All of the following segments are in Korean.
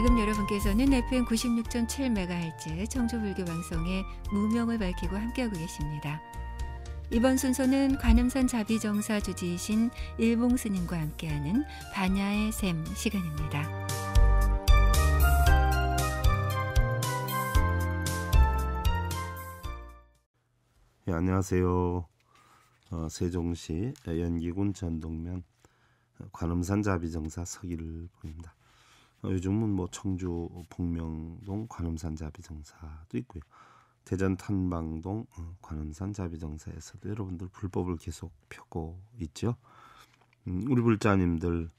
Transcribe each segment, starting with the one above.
지금 여러분께서는 FM 96.7MHz 청주불교 방송의 무명을 밝히고 함께하고 계십니다. 이번 순서는 관음산 자비정사 주지이신 일봉스님과 함께하는 반야의 샘 시간입니다. 예, 안녕하세요. 어, 세종시 연기군 전동면 관음산 자비정사 서기를 보입니다. 요즘은 뭐 청주 복명동 관음산 자비정사도 있고요. 대전 탄방동 어, 관음산 자비정사에서도 여러분들 불법을 계속 펴고 있죠. 음, 우리 불자님들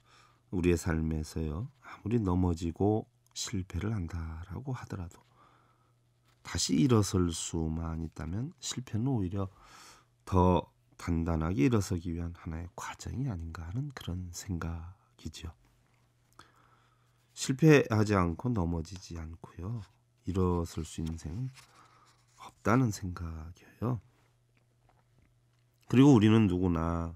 우리의 삶에서요. 아무리 넘어지고 실패를 한다라고 하더라도 다시 일어설 수만 있다면 실패는 오히려 더 단단하게 일어서기 위한 하나의 과정이 아닌가 하는 그런 생각이죠. 실패하지 않고 넘어지지 않고요. 일어설 수 있는 생은 없다는 생각이에요. 그리고 우리는 누구나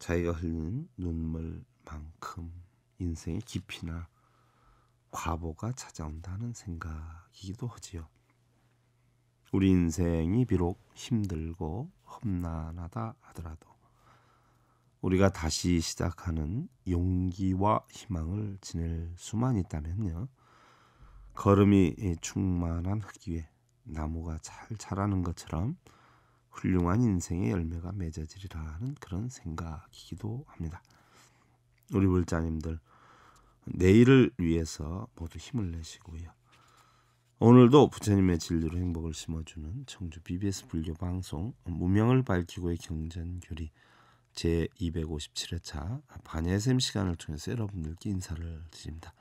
자기가 흘린 눈물만큼 인생의 깊이나 과보가 찾아온다는 생각이기도 하지요. 우리 인생이 비록 힘들고 험난하다 하더라도 우리가 다시 시작하는 용기와 희망을 지낼 수만 있다면요. 걸음이 충만한 흙 위에 나무가 잘 자라는 것처럼 훌륭한 인생의 열매가 맺어지리라는 그런 생각이기도 합니다. 우리 불자님들 내일을 위해서 모두 힘을 내시고요. 오늘도 부처님의 진리로 행복을 심어주는 청주 BBS 불교 방송 무명을 밝히고의 경전교리 제 257회차 반예샘 시간을 통해서 여러분들께 인사를 드립니다.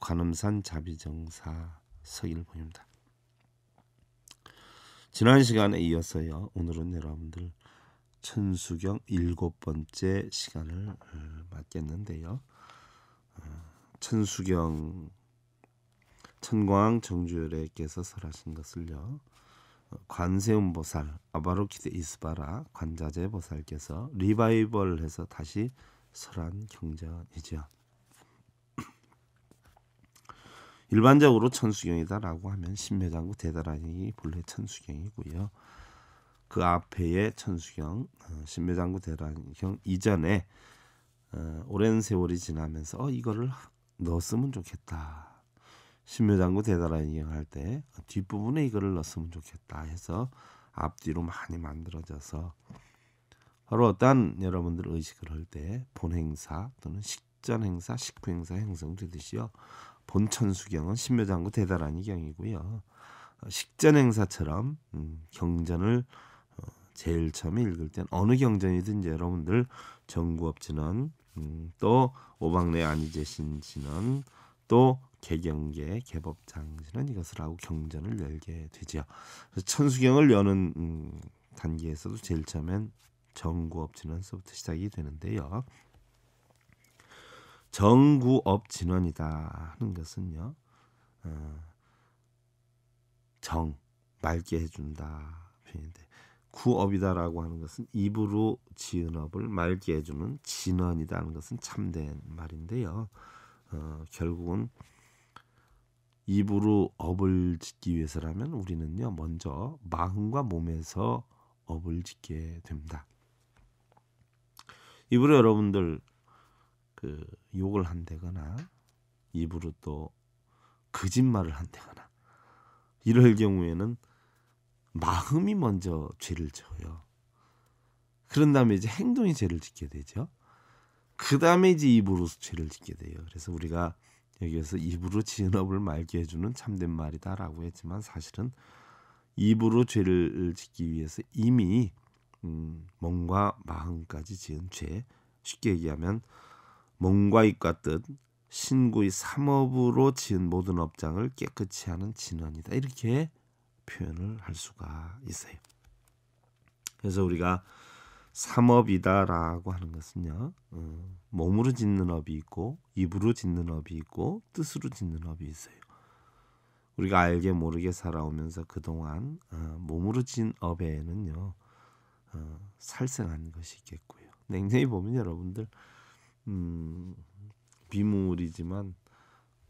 관음산 자비정사 서를보입니다 지난 시간에 이어서요. 오늘은 여러분들 천수경 일곱 번째 시간을 어, 맞겠는데요. 어, 천수경 천광 정주열에께서 설하신 것을요. 관세음보살 아바로키드 이스바라 관자재 보살께서 리바이벌해서 다시 설한 경전이죠. 일반적으로 천수경이다라고 하면 신매장구 대다라니 본래 천수경이고요. 그 앞에의 천수경 신매장구 어, 대다라니경 이전에 어, 오랜 세월이 지나면서 어, 이거를 넣었으면 좋겠다 신묘장구 대단한 이행할 때 뒷부분에 이거를 넣었으면 좋겠다 해서 앞뒤로 많이 만들어져서 바로 어떤 여러분들 의식을 할 때 본행사 또는 식전행사, 식후행사, 행성되듯이요. 본천수경은 신묘장구 대단한 이경이고요. 어, 식전행사처럼 음, 경전을 어, 제일 처음에 읽을 땐 어느 경전이든지 여러분들 정구업진원 음, 또 오방내 아니제신진원또 개경계 개법장지는 이것을 하고 경전을 열게 되지요. 천수경을 여는 음, 단계에서도 제일 처음엔 정구업 진원서부터 시작이 되는데요. 정구업 진원이다 하는 것은요. 어, 정 맑게 해준다 표현인데 구업이다라고 하는 것은 입으로 지은 업을 맑게 해주는 진원이다 하는 것은 참된 말인데요. 어, 결국은 입으로 업을 짓기 위해서라면 우리는요 먼저 마음과 몸에서 업을 짓게 됩니다. 입으로 여러분들 그 욕을 한다거나 입으로 또 거짓말을 한다거나 이럴 경우에는 마음이 먼저 죄를 져요. 그런 다음에 이제 행동이 죄를 짓게 되죠. 그 다음에 이제 입으로서 죄를 짓게 돼요. 그래서 우리가 여기에서 입으로 지은업을 말게 해주는 참된 말이다라고 했지만 사실은 입으로 죄를 짓기 위해서 이미 음, 몸과 마음까지 지은 죄 쉽게 얘기하면 몸과 입과 뜻 신구의 삼업으로 지은 모든 업장을 깨끗이 하는 진원이다 이렇게 표현을 할 수가 있어요. 그래서 우리가 삼업이다라고 하는 것은요. 음, 몸으로 짓는 업이 있고 입으로 짓는 업이 있고 뜻으로 짓는 업이 있어요. 우리가 알게 모르게 살아오면서 그동안 어, 몸으로 짓는 업에는요. 어, 살생한 것이 있겠고요. 냉정히 보면 여러분들 음, 비물이지만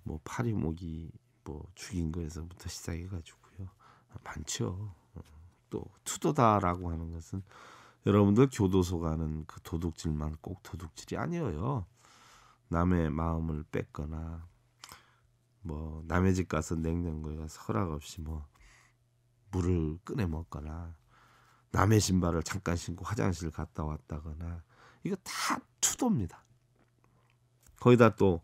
뭐 파리 모기 뭐 죽인 거에서부터 시작해 가지고요. 많죠. 어, 또 투도다라고 하는 것은 여러분들 교도소 가는 그 도둑질만 꼭 도둑질이 아니에요. 남의 마음을 뺏거나 뭐 남의 집 가서 냉장고에 서 허락 없이 뭐 물을 꺼내 먹거나 남의 신발을 잠깐 신고 화장실 갔다 왔다거나 이거 다 투도입니다. 거기다 또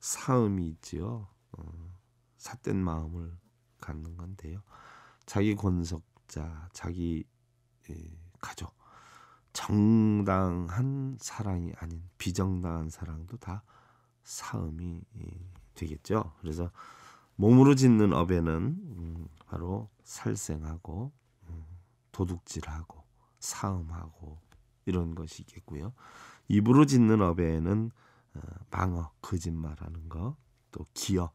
사음이 있지요. 어, 삿된 마음을 갖는 건데요. 자기 권속자 자기 에, 예, 가족, 정당한 사랑이 아닌 비정당한 사랑도 다 사음이 예, 되겠죠. 그래서 몸으로 짓는 업에는 음, 바로 살생하고 음, 도둑질하고 사음하고 이런 것이 있겠고요. 입으로 짓는 업에는 어, 방어, 거짓말하는 거, 또 기어,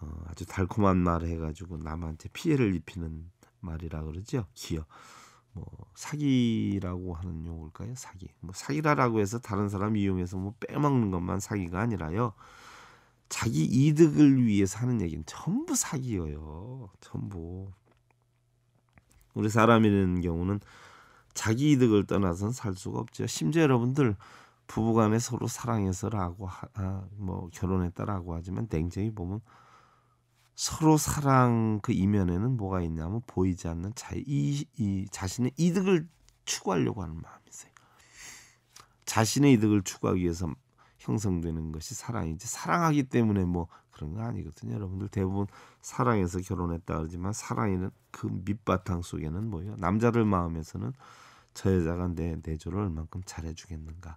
어, 아주 달콤한 말을 해가지고 남한테 피해를 입히는 말이라 그러죠. 기어. 뭐 사기라고 하는 용어일까요? 사기. 뭐 사기라라고 해서 다른 사람 이용해서 뭐 빼먹는 것만 사기가 아니라요. 자기 이득을 위해서 하는 얘기는 전부 사기예요. 전부. 우리 사람이라는 경우는 자기 이득을 떠나선 살 수가 없죠. 심지어 여러분들 부부간에 서로 사랑해서라고 아, 뭐 결혼했다라고 하지만 냉정히 보면 서로 사랑 그 이면에는 뭐가 있냐면 보이지 않는 자이 이, 자신의 이득을 추구하려고 하는 마음이 있어요. 자신의 이득을 추구하기 위해서 형성되는 것이 사랑이지 사랑하기 때문에 뭐 그런 거 아니거든요. 여러분들 대부분 사랑해서 결혼했다 그러지만 사랑에는 그 밑바탕 속에는 뭐예요? 남자들 마음에서는 저 여자가 내 내조를 얼만큼 잘해주겠는가,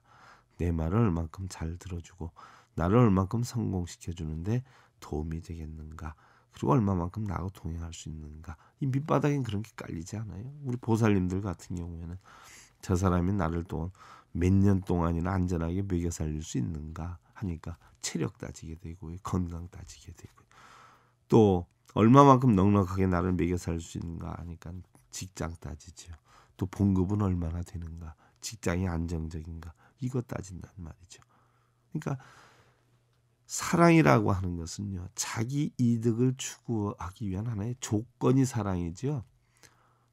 내 말을 얼만큼 잘 들어주고 나를 얼만큼 성공시켜주는데 도움이 되겠는가 그리고 얼마만큼 나하고 동행할 수 있는가 이 밑바닥엔 그런 게 깔리지 않아요 우리 보살님들 같은 경우에는 저 사람이 나를 동안 몇년 동안이나 안전하게 먹여 살릴 수 있는가 하니까 체력 따지게 되고 건강 따지게 되고 또 얼마만큼 넉넉하게 나를 먹여 살수 있는가 하니까 직장 따지죠. 또 봉급은 얼마나 되는가, 직장이 안정적인가 이거 따진단 말이죠. 그러니까 사랑이라고 하는 것은요, 자기 이득을 추구하기 위한 하나의 조건이 사랑이지요.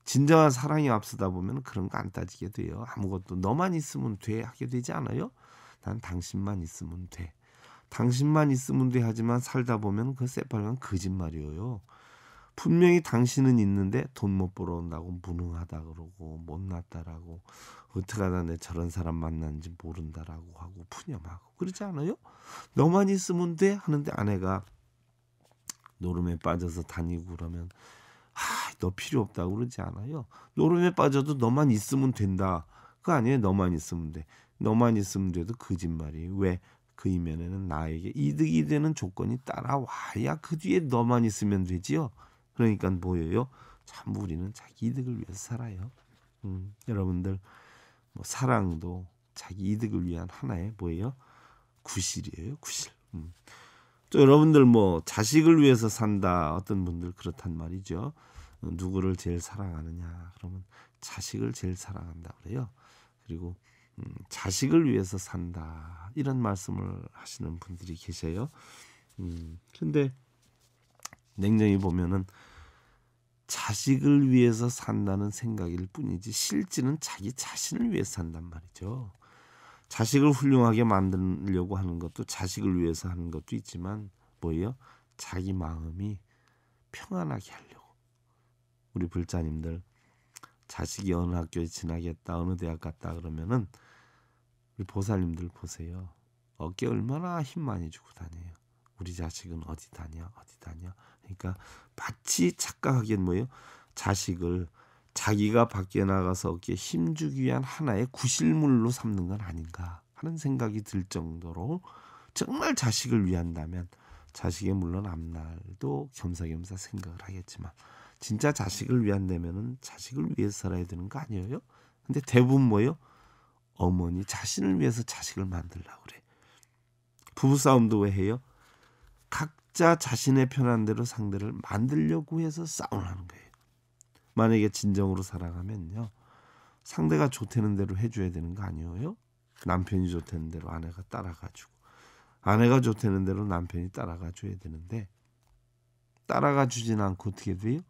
진정한 사랑이 앞서다 보면 그런 거 안 따지게 돼요. 아무것도 너만 있으면 돼 하게 되지 않아요? 난 당신만 있으면 돼. 당신만 있으면 돼 하지만 살다 보면 그 새빨간 거짓말이에요. 분명히 당신은 있는데 돈 못 벌어온다고 무능하다 그러고 못났다라고 어떻게 하다 내 저런 사람 만난지 모른다라고 하고 푸념하고 그러지 않아요? 너만 있으면 돼 하는데 아내가 노름에 빠져서 다니고 그러면 아, 너 필요 없다고 그러지 않아요. 노름에 빠져도 너만 있으면 된다. 그거 아니에요. 너만 있으면 돼. 너만 있으면 돼도 거짓말이에요. 왜? 그 이면에는 나에게 이득이 되는 조건이 따라와야 그 뒤에 너만 있으면 되지요. 그러니까 뭐예요? 참 우리는 자기 이득을 위해서 살아요. 음, 여러분들 뭐 사랑도 자기 이득을 위한 하나의 뭐예요? 구실이에요. 구실. 음. 또 여러분들 뭐 자식을 위해서 산다 어떤 분들 그렇단 말이죠. 어, 누구를 제일 사랑하느냐 그러면 자식을 제일 사랑한다 그래요. 그리고 음, 자식을 위해서 산다 이런 말씀을 하시는 분들이 계세요. 음, 근데 냉정히 보면은 자식을 위해서 산다는 생각일 뿐이지 실질는 자기 자신을 위해 서 산단 말이죠. 자식을 훌륭하게 만들려고 하는 것도 자식을 위해서 하는 것도 있지만 뭐예요? 자기 마음이 평안하게 하려고. 우리 불자님들 자식이 어느 학교에 지나겠다 어느 대학 갔다 그러면은 우리 보살님들 보세요. 어깨 얼마나 힘 많이 주고 다녀요. 우리 자식은 어디 다녀 어디 다녀 그러니까 마치 착각하기엔 뭐예요? 자식을 자기가 밖에 나가서 어깨 힘주기 위한 하나의 구실물로 삼는 건 아닌가 하는 생각이 들 정도로 정말 자식을 위한다면 자식의 물론 앞날도 겸사겸사 생각을 하겠지만 진짜 자식을 위한다면은 자식을 위해서 살아야 되는 거 아니에요? 근데 대부분 뭐예요? 어머니 자신을 위해서 자식을 만들라 그래. 부부싸움도 왜 해요? 각 각자 자신의 편한 대로 상대를 만들려고 해서 싸우는 거예요. 만약에 진정으로 살아가면요. 상대가 좋다는 대로 해줘야 되는 거 아니에요? 남편이 좋다는 대로 아내가 따라가지고 아내가 좋다는 대로 남편이 따라가줘야 되는데 따라가 주진 않고 어떻게 돼요?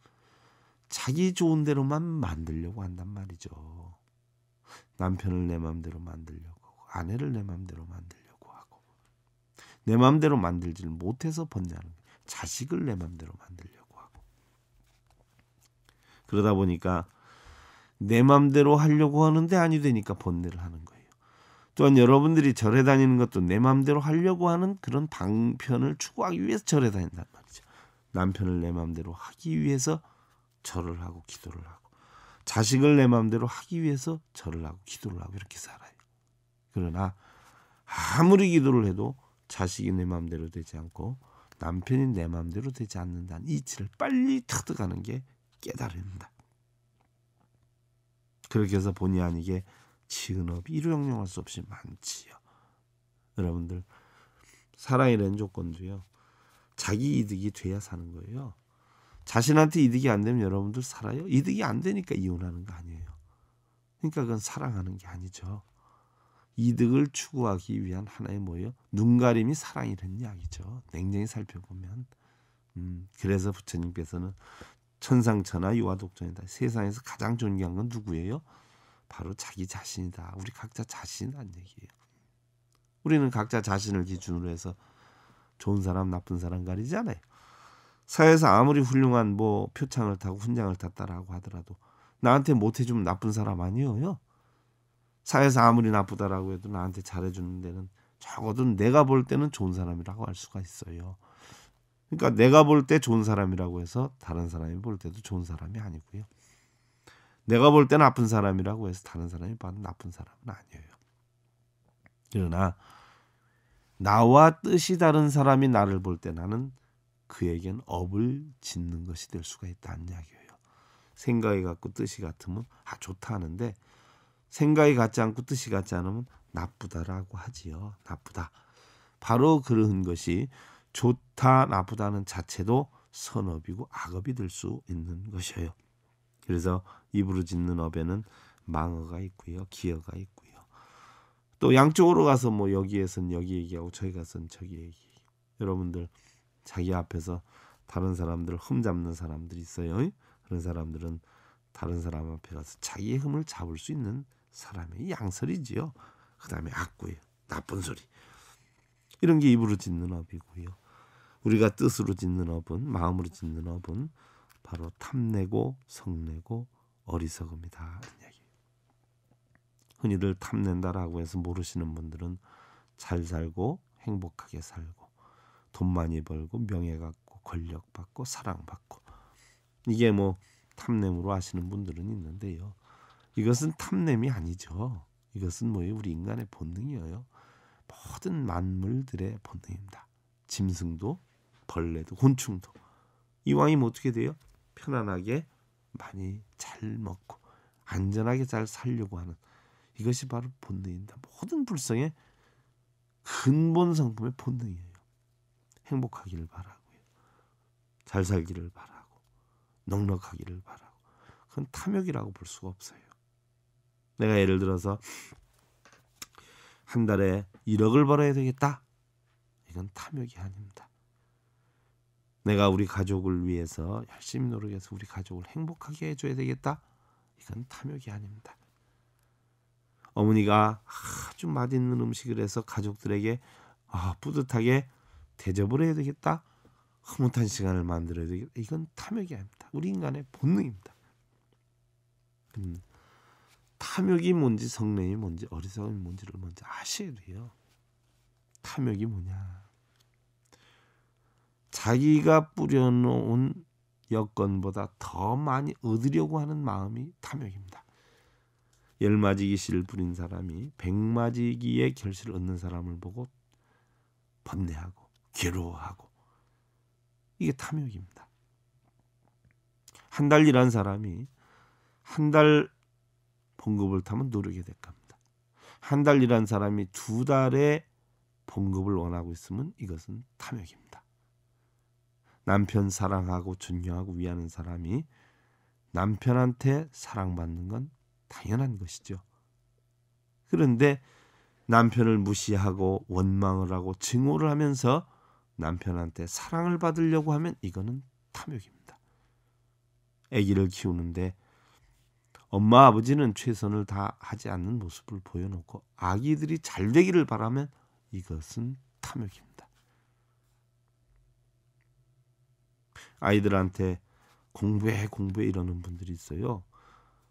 자기 좋은 대로만 만들려고 한단 말이죠. 남편을 내 마음대로 만들려고 아내를 내 마음대로 만들려고 내 마음대로 만들지를 못해서 번뇌하는 자식을 내 마음대로 만들려고 하고 그러다 보니까 내 마음대로 하려고 하는데 아니 되니까 번뇌를 하는 거예요. 또한 여러분들이 절에 다니는 것도 내 마음대로 하려고 하는 그런 방편을 추구하기 위해서 절에 다닌단 말이죠. 남편을 내 마음대로 하기 위해서 절을 하고 기도를 하고 자식을 내 마음대로 하기 위해서 절을 하고 기도를 하고 이렇게 살아요. 그러나 아무리 기도를 해도 자식이 내 마음대로 되지 않고 남편이 내 마음대로 되지 않는다는 이치를 빨리 터득하는 게깨달음이다 그렇게 해서 본의 아니게 지은업이 이루 용할수 없이 많지요. 여러분들 사랑이라는 조건도요. 자기 이득이 돼야 사는 거예요. 자신한테 이득이 안 되면 여러분들 살아요? 이득이 안 되니까 이혼하는 거 아니에요. 그러니까 그건 사랑하는 게 아니죠. 이득을 추구하기 위한 하나의 뭐예요? 눈가림이 사랑이라는 이야기죠. 냉정히 살펴보면. 음, 그래서 부처님께서는 천상천하 유아독존이다 세상에서 가장 존귀한 건 누구예요? 바로 자기 자신이다. 우리 각자 자신이란 얘기예요. 우리는 각자 자신을 기준으로 해서 좋은 사람 나쁜 사람 가리잖아요. 사회에서 아무리 훌륭한 뭐 표창을 타고 훈장을 탔다라고 하더라도 나한테 못해주면 나쁜 사람 아니에요. 사회에서 아무리 나쁘다라고 해도 나한테 잘해주는 데는 적어도 내가 볼 때는 좋은 사람이라고 할 수가 있어요. 그러니까 내가 볼 때 좋은 사람이라고 해서 다른 사람이 볼 때도 좋은 사람이 아니고요. 내가 볼 때 나쁜 사람이라고 해서 다른 사람이 봐도 나쁜 사람은 아니에요. 그러나 나와 뜻이 다른 사람이 나를 볼 때 나는 그에겐 업을 짓는 것이 될 수가 있다는 이야기예요. 생각이 같고 뜻이 같으면 아 좋다 하는데 생각이 같지 않고 뜻이 같지 않으면 나쁘다라고 하지요. 나쁘다. 바로 그런 것이 좋다 나쁘다는 자체도 선업이고 악업이 될 수 있는 것이에요. 그래서 입으로 짓는 업에는 망어가 있고요. 기어가 있고요. 또 양쪽으로 가서 뭐 여기에선 여기 얘기하고 저기 가선 저기 얘기. 여러분들 자기 앞에서 다른 사람들 흠 잡는 사람들이 있어요. 그런 사람들은 다른 사람 앞에 가서 자기의 흠을 잡을 수 있는 사람의 양설이지요. 그 다음에 악구예요. 나쁜 소리. 이런 게 입으로 짓는 업이고요. 우리가 뜻으로 짓는 업은 마음으로 짓는 업은 바로 탐내고 성내고 어리석음이다. 이야기. 흔히들 탐낸다라고 해서 모르시는 분들은 잘 살고 행복하게 살고 돈 많이 벌고 명예 갖고 권력 받고 사랑 받고 이게 뭐 탐냄으로 하시는 분들은 있는데요. 이것은 탐냄이 아니죠. 이것은 뭐예요? 우리 인간의 본능이에요. 모든 만물들의 본능입니다. 짐승도, 벌레도, 곤충도. 이왕이면 뭐 어떻게 돼요? 편안하게 많이 잘 먹고 안전하게 잘 살려고 하는 이것이 바로 본능입니다. 모든 불성의 근본 성품의 본능이에요. 행복하기를 바라고요. 잘 살기를 바라. 넉넉하기를 바라고. 그건 탐욕이라고 볼 수가 없어요. 내가 예를 들어서 한 달에 1억을 벌어야 되겠다. 이건 탐욕이 아닙니다. 내가 우리 가족을 위해서 열심히 노력해서 우리 가족을 행복하게 해줘야 되겠다. 이건 탐욕이 아닙니다. 어머니가 아주 맛있는 음식을 해서 가족들에게 아, 뿌듯하게 대접을 해야 되겠다. 흐뭇한 시간을 만들어야 되겠다. 이건 탐욕이 아닙니다. 우리 인간의 본능입니다. 음, 탐욕이 뭔지 성내이 뭔지 어리석음이 뭔지를 먼저 아셔야 돼요. 탐욕이 뭐냐? 자기가 뿌려놓은 여건보다 더 많이 얻으려고 하는 마음이 탐욕입니다. 열맞이기 씨를 뿌린 사람이 백맞이기의 결실을 얻는 사람을 보고 번뇌하고 괴로워하고 이게 탐욕입니다. 한달 일한 사람이 한 달 봉급을 타면 노력의 될겁니다한 달 일한 사람이 두 달의 봉급을 원하고 있으면 이것은 탐욕입니다. 남편 사랑하고 존경하고 위하는 사람이 남편한테 사랑받는 건 당연한 것이죠. 그런데 남편을 무시하고 원망을 하고 증오를 하면서 남편한테 사랑을 받으려고 하면 이거는 탐욕입니다. 아기를 키우는데 엄마 아버지는 최선을 다 하지 않는 모습을 보여놓고 아기들이 잘 되기를 바라면 이것은 탐욕입니다. 아이들한테 공부해 공부해 이러는 분들이 있어요.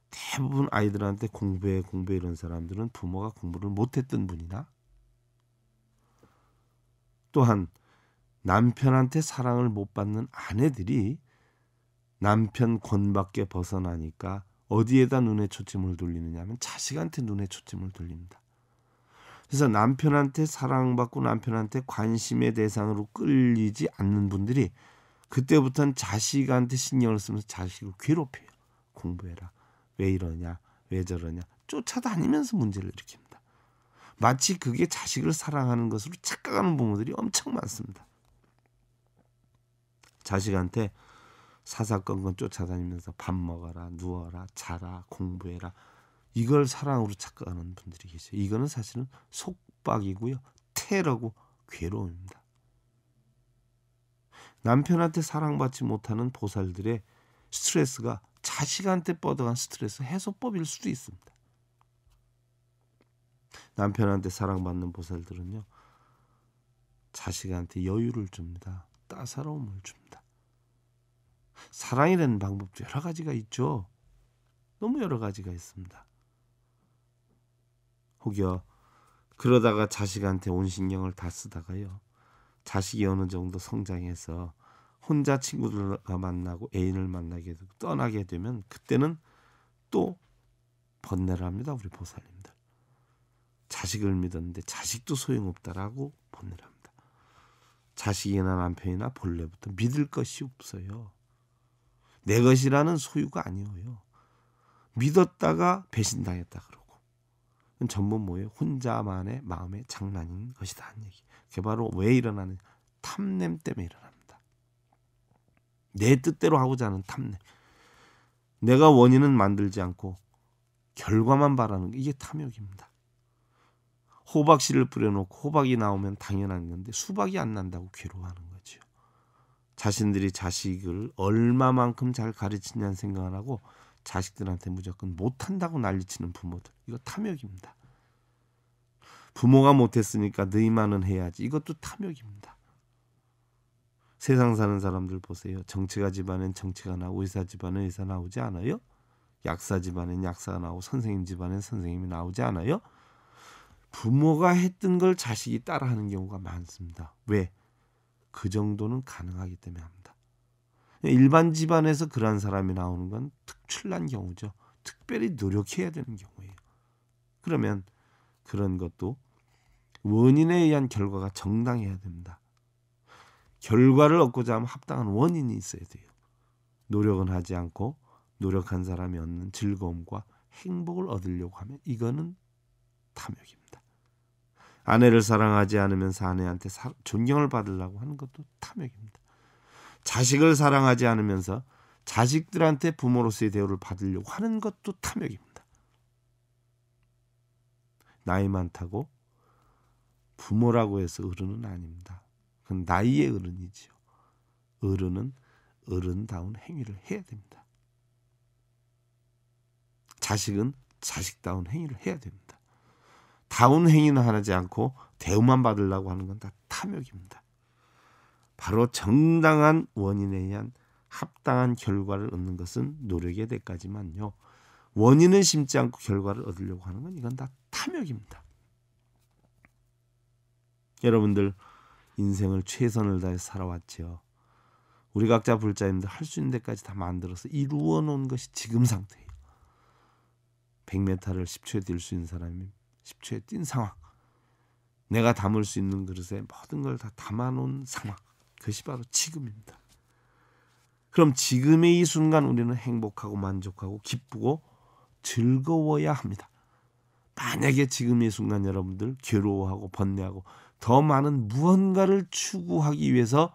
대부분 아이들한테 공부해 공부해 이런 사람들은 부모가 공부를 못했던 분이나 또한 남편한테 사랑을 못 받는 아내들이 남편 권밖에 벗어나니까 어디에다 눈의 초점을 돌리느냐 하면 자식한테 눈의 초점을 돌립니다. 그래서 남편한테 사랑받고 남편한테 관심의 대상으로 끌리지 않는 분들이 그때부터는 자식한테 신경을 쓰면서 자식을 괴롭혀요. 공부해라. 왜 이러냐? 왜 저러냐? 쫓아다니면서 문제를 일으킵니다. 마치 그게 자식을 사랑하는 것으로 착각하는 부모들이 엄청 많습니다. 자식한테 사사건건 쫓아다니면서 밥 먹어라, 누워라, 자라, 공부해라. 이걸 사랑으로 착각하는 분들이 계세요. 이거는 사실은 속박이고요. 테러고 괴로움입니다. 남편한테 사랑받지 못하는 보살들의 스트레스가 자식한테 뻗어간 스트레스 해소법일 수도 있습니다. 남편한테 사랑받는 보살들은요. 자식한테 여유를 줍니다. 따사로움을 줍니다. 사랑이 라는 방법도 여러 가지가 있죠. 너무 여러 가지가 있습니다. 혹여 그러다가 자식한테 온 신경을 다 쓰다가요. 자식이 어느 정도 성장해서 혼자 친구들 과 만나고 애인을 만나게 되고 떠나게 되면 그때는 또 번뇌를 합니다. 우리 보살님들. 자식을 믿었는데 자식도 소용없다라고 번뇌를 합니다. 자식이나 남편이나 본래부터 믿을 것이 없어요. 내 것이라는 소유가 아니어요 믿었다가 배신당했다 그러고. 그건 전부 뭐예요? 혼자만의 마음의 장난인 것이다 하는 얘기. 그게 바로 왜 일어나는 탐냄 때문에 일어납니다. 내 뜻대로 하고자 하는 탐냄. 내가 원인은 만들지 않고 결과만 바라는 게 이게 탐욕입니다. 호박씨를 뿌려놓고 호박이 나오면 당연한 건데 수박이 안 난다고 괴로워하는 자신들이 자식을 얼마만큼 잘 가르치냐는 생각을 하고 자식들한테 무조건 못한다고 난리치는 부모들 이거 탐욕입니다. 부모가 못했으니까 너희만은 해야지 이것도 탐욕입니다. 세상 사는 사람들 보세요. 정치가 집안엔 정치가 나오고 의사 집안엔 의사 나오지 않아요? 약사 집안엔 약사가 나오고 선생님 집안엔 선생님이 나오지 않아요? 부모가 했던 걸 자식이 따라하는 경우가 많습니다. 왜? 그 정도는 가능하기 때문에 합니다. 일반 집안에서 그러한 사람이 나오는 건 특출난 경우죠. 특별히 노력해야 되는 경우예요. 그러면 그런 것도 원인에 의한 결과가 정당해야 됩니다. 결과를 얻고자 하면 합당한 원인이 있어야 돼요. 노력은 하지 않고 노력한 사람이 얻는 즐거움과 행복을 얻으려고 하면 이거는 탐욕입니다. 아내를 사랑하지 않으면서 아내한테 사, 존경을 받으려고 하는 것도 탐욕입니다. 자식을 사랑하지 않으면서 자식들한테 부모로서의 대우를 받으려고 하는 것도 탐욕입니다. 나이 많다고 부모라고 해서 어른은 아닙니다. 그건 나이의 어른이지요. 어른은 어른다운 행위를 해야 됩니다. 자식은 자식다운 행위를 해야 됩니다. 다운 행위는 하지 않고 대우만 받으려고 하는 건 다 탐욕입니다. 바로 정당한 원인에 의한 합당한 결과를 얻는 것은 노력의 대가지만요. 원인을 심지 않고 결과를 얻으려고 하는 건 이건 다 탐욕입니다. 여러분들 인생을 최선을 다해 살아왔지요. 우리 각자 불자입니할수 있는 데까지 다 만들어서 이루어 놓은 것이 지금 상태예요. 100m를 10초에 뛸 수 있는 사람이 10초에 뛴 상황. 내가 담을 수 있는 그릇에 모든 걸 다 담아놓은 상황. 그것이 바로 지금입니다. 그럼 지금의 이 순간 우리는 행복하고 만족하고 기쁘고 즐거워야 합니다. 만약에 지금의 순간 여러분들 괴로워하고 번뇌하고 더 많은 무언가를 추구하기 위해서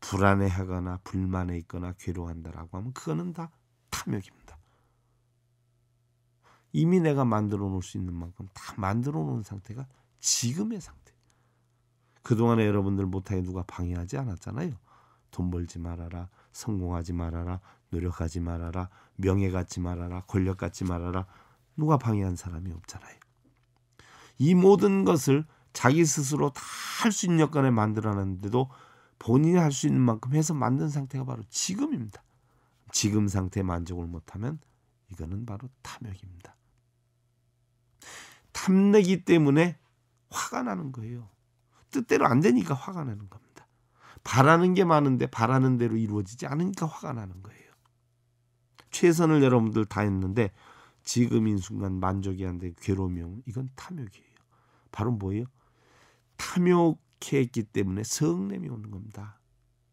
불안해하거나 불만에 있거나 괴로워한다라고 하면 그거는 다 탐욕입니다. 이미 내가 만들어 놓을 수 있는 만큼 다 만들어 놓은 상태가 지금의 상태. 그동안에 여러분들 못하게 누가 방해하지 않았잖아요. 돈 벌지 말아라. 성공하지 말아라. 노력하지 말아라. 명예 갖지 말아라. 권력 갖지 말아라. 누가 방해한 사람이 없잖아요. 이 모든 것을 자기 스스로 다 할 수 있는 여건에 만들어놨는데도 본인이 할 수 있는 만큼 해서 만든 상태가 바로 지금입니다. 지금 상태에 만족을 못하면 이거는 바로 탐욕입니다. 탐내기 때문에 화가 나는 거예요. 뜻대로 안 되니까 화가 나는 겁니다. 바라는 게 많은데 바라는 대로 이루어지지 않으니까 화가 나는 거예요. 최선을 여러분들 다 했는데 지금 인 순간 만족이 안 되고 괴로움면 이건 탐욕이에요. 바로 뭐예요? 탐욕했기 때문에 성냄이 오는 겁니다.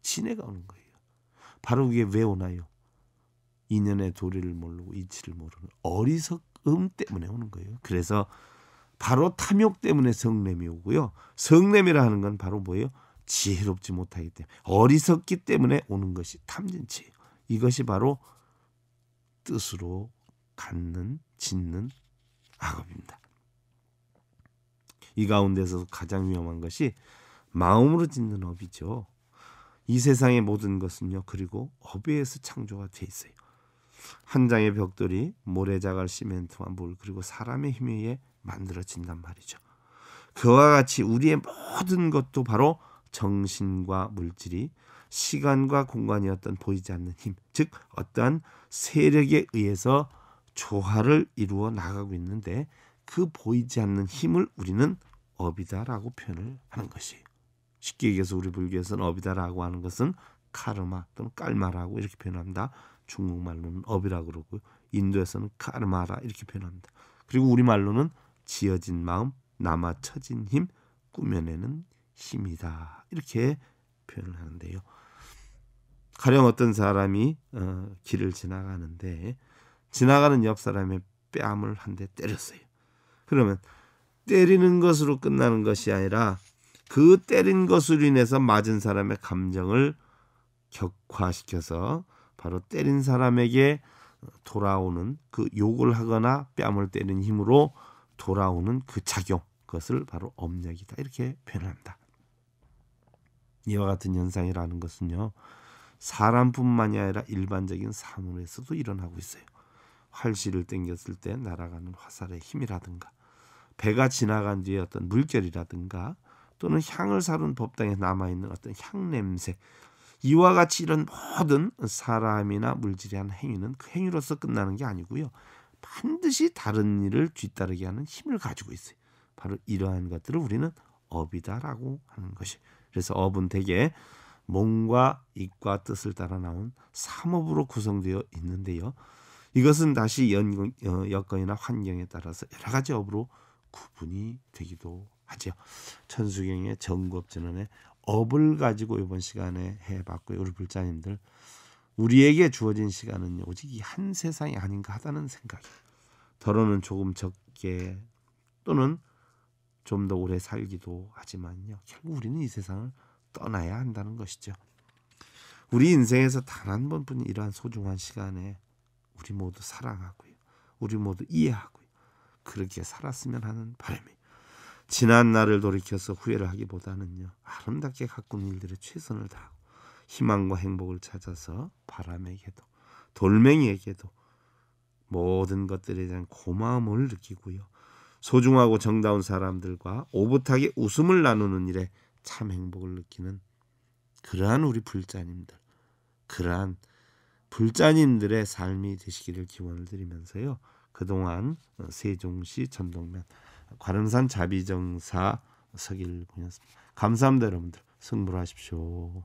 지혜가 오는 거예요. 바로 이게 왜 오나요? 인연의 도리를 모르고 이치를 모르는 어리석음 때문에 오는 거예요. 그래서 바로 탐욕 때문에 성냄이 오고요. 성냄이라 하는 건 바로 뭐예요? 지혜롭지 못하기 때문에 어리석기 때문에 오는 것이 탐진치예요. 이것이 바로 뜻으로 갖는 짓는 악업입니다. 이 가운데서 가장 위험한 것이 마음으로 짓는 업이죠. 이 세상의 모든 것은요. 그리고 업에서 창조가 돼 있어요. 한 장의 벽돌이 모래자갈, 시멘트와 물 그리고 사람의 힘에 의해 만들어진단 말이죠. 그와 같이 우리의 모든 것도 바로 정신과 물질이 시간과 공간이었던 보이지 않는 힘, 즉 어떠한 세력에 의해서 조화를 이루어 나가고 있는데 그 보이지 않는 힘을 우리는 업이다라고 표현을 하는 것이 쉽게 얘기해서 우리 불교에서는 업이다라고 하는 것은 카르마 또는 깔마라고 이렇게 표현합니다. 중국말로는 업이라고 그러고 인도에서는 카르마라 이렇게 표현합니다. 그리고 우리말로는 지어진 마음, 남아 처진 힘, 꾸며내는 힘이다. 이렇게 표현을 하는데요. 가령 어떤 사람이 어, 길을 지나가는데 지나가는 옆 사람의 뺨을 한 대 때렸어요. 그러면 때리는 것으로 끝나는 것이 아니라 그 때린 것으로 인해서 맞은 사람의 감정을 격화시켜서 바로 때린 사람에게 어, 돌아오는 그 욕을 하거나 뺨을 때린 힘으로 돌아오는 그 작용 그것을 바로 엄력이다 이렇게 표현합니다. 이와 같은 현상이라는 것은요 사람뿐만이 아니라 일반적인 사물에서도 일어나고 있어요. 활시를 당겼을 때 날아가는 화살의 힘이라든가 배가 지나간 뒤에 어떤 물결이라든가 또는 향을 사룬 법당에 남아 있는 어떤 향 냄새 이와 같이 이런 모든 사람이나 물질이 한 행위는 그 행위로서 끝나는 게 아니고요. 반드시 다른 일을 뒤따르게 하는 힘을 가지고 있어요. 바로 이러한 것들을 우리는 업이다라고 하는 것이. 그래서 업은 대개 몸과 입과 뜻을 따라 나온 삼업으로 구성되어 있는데요. 이것은 다시 연, 어, 여건이나 환경에 따라서 여러 가지 업으로 구분이 되기도 하죠요 천수경의 정급전원의 업을 가지고 이번 시간에 해봤고요. 우리 불자님들 우리에게 주어진 시간은 오직 이 한 세상이 아닌가 하다는 생각. 더러는 조금 적게 또는 좀 더 오래 살기도 하지만요. 결국 우리는 이 세상을 떠나야 한다는 것이죠. 우리 인생에서 단 한 번뿐인 이러한 소중한 시간에 우리 모두 사랑하고요. 우리 모두 이해하고요. 그렇게 살았으면 하는 바람이 지난 날을 돌이켜서 후회를 하기보다는요. 아름답게 가꾼 일들에 최선을 다하고 희망과 행복을 찾아서 바람에게도 돌멩이에게도 모든 것들에 대한 고마움을 느끼고요. 소중하고 정다운 사람들과 오붓하게 웃음을 나누는 일에 참 행복을 느끼는 그러한 우리 불자님들, 그러한 불자님들의 삶이 되시기를 기원을 드리면서요. 그동안 세종시 전동면 관음산 자비정사 서길군이었습니다. 감사합니다 여러분들. 승부하십시오.